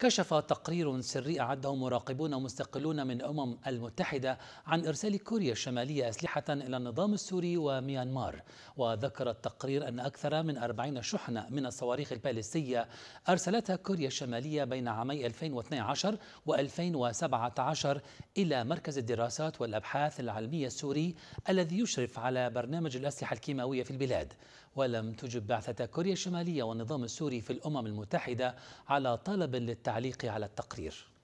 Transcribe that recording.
كشف تقرير سري أعده مراقبون مستقلون من الأمم المتحدة عن إرسال كوريا الشمالية أسلحة إلى النظام السوري وميانمار وذكر التقرير أن أكثر من 40 شحنة من الصواريخ البالستية أرسلتها كوريا الشمالية بين عامي 2012 و 2017 إلى مركز الدراسات والأبحاث العلمية السوري الذي يشرف على برنامج الأسلحة الكيماوية في البلاد ولم تجب بعثة كوريا الشمالية والنظام السوري في الأمم المتحدة على طلب للتقرير تعليقي على التقرير